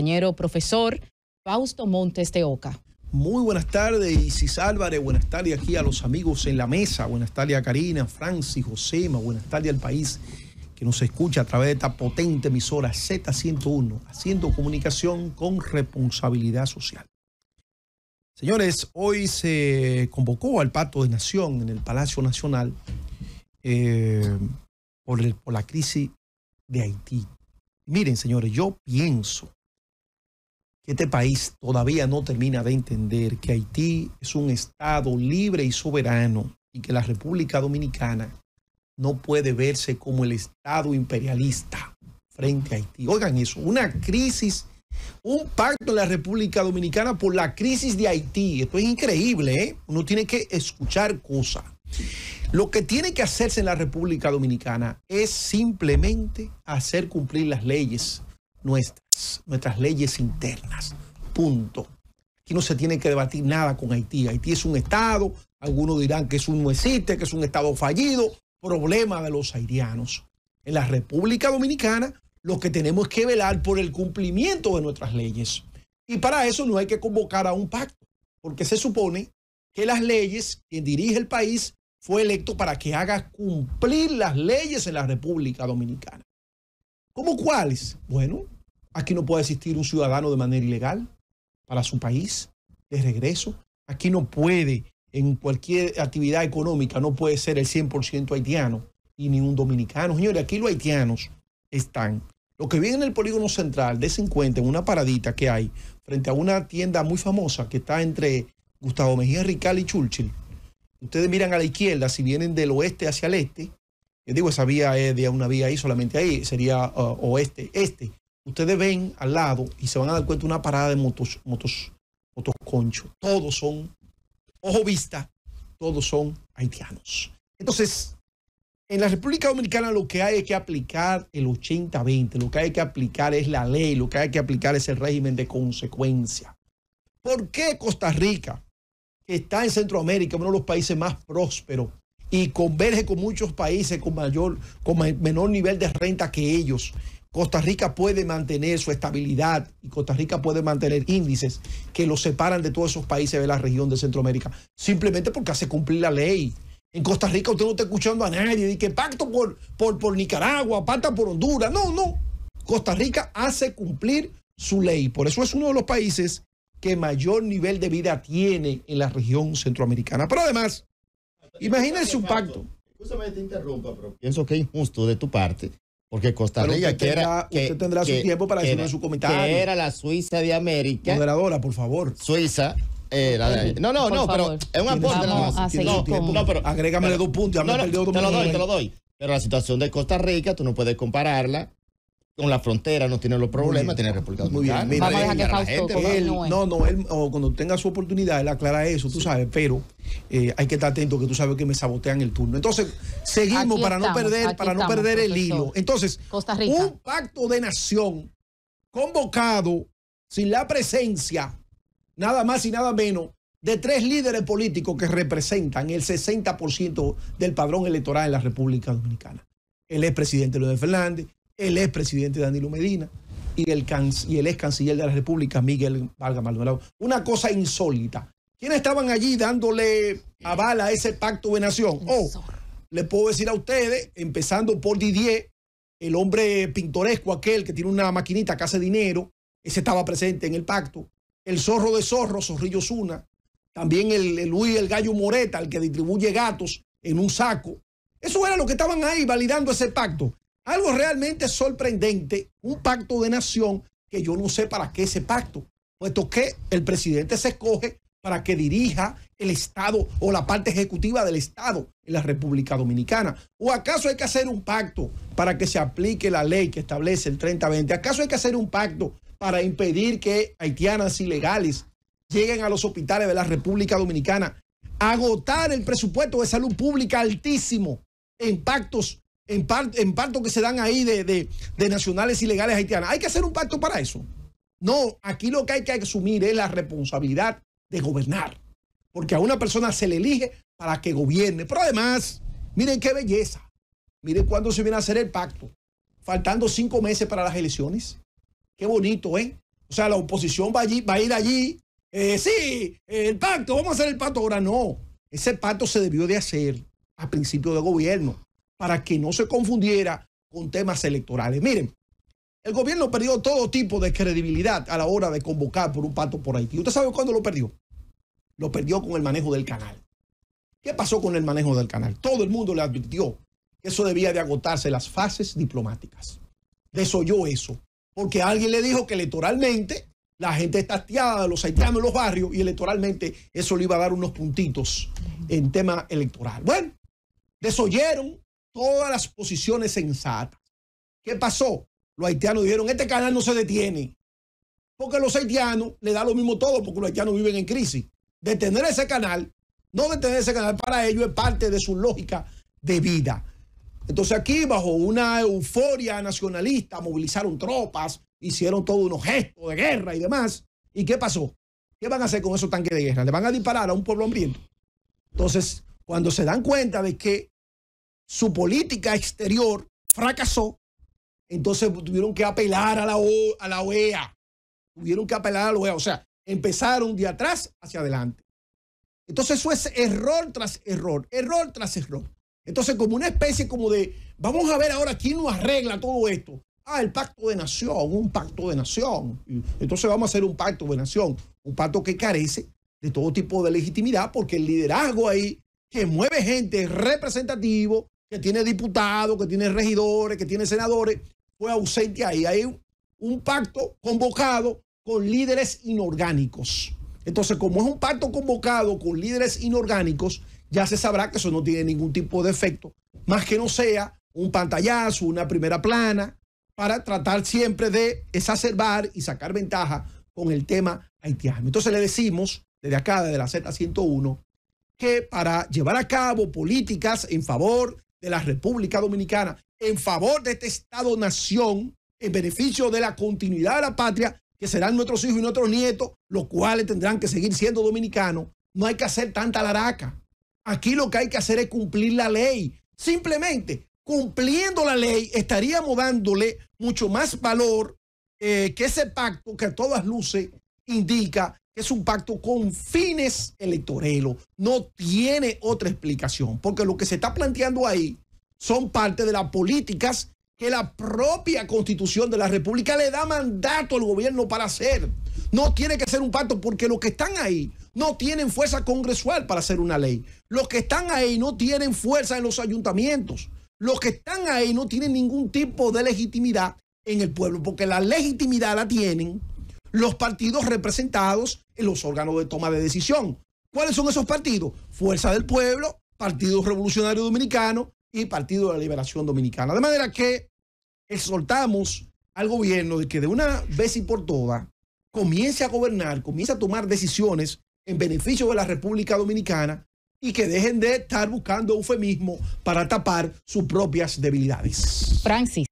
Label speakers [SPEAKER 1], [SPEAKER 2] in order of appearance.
[SPEAKER 1] compañero profesor Fausto Montes de Oca. Muy buenas tardes, Isis Álvarez. Buenas tardes aquí a los amigos en la mesa. Buenas tardes a Karina, Francis, Josema. Buenas tardes al país que nos escucha a través de esta potente emisora Z101, haciendo comunicación con responsabilidad social. Señores, hoy se convocó al Pacto de Nación en el Palacio Nacional eh, por, por la crisis de Haití. Miren, señores, yo pienso que este país todavía no termina de entender que Haití es un Estado libre y soberano y que la República Dominicana no puede verse como el Estado imperialista frente a Haití. Oigan eso, una crisis, un pacto en la República Dominicana por la crisis de Haití. Esto es increíble, ¿eh? Uno tiene que escuchar cosas. Lo que tiene que hacerse en la República Dominicana es simplemente hacer cumplir las leyes nuestras, nuestras leyes internas. Punto. Aquí no se tiene que debatir nada con Haití. Haití es un Estado, algunos dirán que es un no existe, que es un Estado fallido, problema de los haitianos. En la República Dominicana lo que tenemos que velar por el cumplimiento de nuestras leyes. Y para eso no hay que convocar a un pacto, porque se supone que las leyes, quien dirige el país, fue electo para que haga cumplir las leyes en la República Dominicana. ¿Cómo cuáles? Bueno, aquí no puede existir un ciudadano de manera ilegal para su país de regreso. Aquí no puede, en cualquier actividad económica, no puede ser el 100% haitiano y ni un dominicano. Señores, aquí los haitianos están. Lo que viene en el polígono central de 50, en una paradita que hay, frente a una tienda muy famosa que está entre Gustavo Mejía Rical y Churchill. Ustedes miran a la izquierda, si vienen del oeste hacia el este, yo eh, digo, esa vía es de una vía ahí, solamente ahí, sería uh, oeste, este. Ustedes ven al lado y se van a dar cuenta de una parada de motos, motos, motos Todos son, ojo vista, todos son haitianos. Entonces, en la República Dominicana lo que hay que aplicar el 80-20, lo que hay que aplicar es la ley, lo que hay que aplicar es el régimen de consecuencia. ¿Por qué Costa Rica, que está en Centroamérica, uno de los países más prósperos, y converge con muchos países con mayor, con menor nivel de renta que ellos. Costa Rica puede mantener su estabilidad y Costa Rica puede mantener índices que los separan de todos esos países de la región de Centroamérica, simplemente porque hace cumplir la ley. En Costa Rica usted no está escuchando a nadie, y que pacto por, por, por Nicaragua, pacto por Honduras. No, no. Costa Rica hace cumplir su ley. Por eso es uno de los países que mayor nivel de vida tiene en la región centroamericana. Pero además, Imagínense un pacto. Escúchame, te interrumpa, pero pienso que es injusto de tu parte, porque Costa Rica, que era. usted tendrá su tiempo para en su comentario. Que era la Suiza de América. Moderadora, por favor. Suiza. no, no, no, pero es un aporte No, ah, no, pero. Agrégame dos puntos. No, no, te lo doy, te lo doy. Pero la situación de Costa Rica, tú no puedes compararla con la frontera no tiene los problemas, tiene República Dominicana. Muy bien, Vamos a dejar gente, no, no, él cuando tenga su oportunidad, él aclara eso, tú sabes, pero eh, hay que estar atento que tú sabes que me sabotean el turno. Entonces, seguimos para no perder, para no perder el hilo. Entonces, un pacto de nación convocado sin la presencia, nada más y nada menos, de tres líderes políticos que representan el 60% del padrón electoral en la República Dominicana. El expresidente Leonel Fernández, el expresidente presidente Danilo Medina y el, ex canciller de la República, Miguel Valga Maldonado. Una cosa insólita. ¿Quiénes estaban allí dándole aval a ese pacto de nación? Oh, les puedo decir a ustedes, empezando por Didier, el hombre pintoresco aquel que tiene una maquinita que hace dinero, ese estaba presente en el pacto. El zorro de zorro, Zorrillo Zuna. También el, el Luis el Gallo Moreta, el que distribuye gatos en un saco. Eso era lo que estaban ahí validando ese pacto. Algo realmente sorprendente, un pacto de nación que yo no sé para qué ese pacto, puesto que el presidente se escoge para que dirija el Estado o la parte ejecutiva del Estado en la República Dominicana? ¿O acaso hay que hacer un pacto para que se aplique la ley que establece el 3020? ¿Acaso hay que hacer un pacto para impedir que haitianas ilegales lleguen a los hospitales de la República Dominicana? Agotar el presupuesto de salud pública altísimo en pactos en, pacto que se dan ahí de, nacionales ilegales haitianas. Hay que hacer un pacto para eso. No, aquí lo que hay que asumir es la responsabilidad de gobernar. Porque a una persona se le elige para que gobierne. Pero además, miren qué belleza. Miren cuándo se viene a hacer el pacto. Faltando cinco meses para las elecciones. Qué bonito, ¿eh? O sea, la oposición va, allí, va a ir allí. Eh, sí, el pacto, vamos a hacer el pacto. Ahora no. Ese pacto se debió de hacer a principio de gobierno para que no se confundiera con temas electorales. Miren, el gobierno perdió todo tipo de credibilidad a la hora de convocar por un pacto por Haití. ¿Usted sabe cuándo lo perdió? Lo perdió con el manejo del canal. ¿Qué pasó con el manejo del canal? Todo el mundo le advirtió que eso debía de agotarse las fases diplomáticas. Desoyó eso, porque alguien le dijo que electoralmente la gente está hastiada los haitianos en los barrios y electoralmente eso le iba a dar unos puntitos en tema electoral. Bueno, desoyeron todas las posiciones sensatas. ¿Qué pasó? Los haitianos dijeron, este canal no se detiene. Porque los haitianos le da lo mismo todo, porque los haitianos viven en crisis. Detener ese canal, no detener ese canal para ellos es parte de su lógica de vida. Entonces aquí, bajo una euforia nacionalista, movilizaron tropas, hicieron todos unos gestos de guerra y demás. ¿Y qué pasó? ¿Qué van a hacer con esos tanques de guerra? ¿Le van a disparar a un pueblo hambriento? Entonces, cuando se dan cuenta de que su política exterior fracasó, entonces tuvieron que apelar a la, a la OEA. Tuvieron que apelar a la OEA. O sea, empezaron de atrás hacia adelante. Entonces eso es error tras error, error tras error. Entonces como una especie como de, vamos a ver ahora quién nos arregla todo esto. Ah, el pacto de nación, un pacto de nación. Entonces vamos a hacer un pacto de nación, un pacto que carece de todo tipo de legitimidad porque el liderazgo ahí que mueve gente es representativo, que tiene diputados, que tiene regidores, que tiene senadores, fue ausente ahí. Hay un pacto convocado con líderes inorgánicos. Entonces, como es un pacto convocado con líderes inorgánicos, ya se sabrá que eso no tiene ningún tipo de efecto, más que no sea un pantallazo, una primera plana, para tratar siempre de exacerbar y sacar ventaja con el tema haitiano. Entonces le decimos desde acá, desde la Z101, que para llevar a cabo políticas en favor de la República Dominicana en favor de este Estado-nación, en beneficio de la continuidad de la patria, que serán nuestros hijos y nuestros nietos, los cuales tendrán que seguir siendo dominicanos. No hay que hacer tanta laraca. Aquí lo que hay que hacer es cumplir la ley. Simplemente cumpliendo la ley estaríamos dándole mucho más valor eh, que ese pacto que a todas luces indica es un pacto con fines electorales, No tiene otra explicación, porque lo que se está planteando ahí son parte de las políticas que la propia constitución de la República le da mandato al gobierno para hacer. No tiene que ser un pacto porque los que están ahí no tienen fuerza congresual para hacer una ley. Los que están ahí no tienen fuerza en los ayuntamientos. Los que están ahí no tienen ningún tipo de legitimidad en el pueblo, porque la legitimidad la tienen los partidos representados en los órganos de toma de decisión. ¿Cuáles son esos partidos? Fuerza del Pueblo, Partido Revolucionario Dominicano y Partido de la Liberación Dominicana. De manera que exhortamos al gobierno de que de una vez y por todas comience a gobernar, comience a tomar decisiones en beneficio de la República Dominicana y que dejen de estar buscando eufemismo para tapar sus propias debilidades. Francis.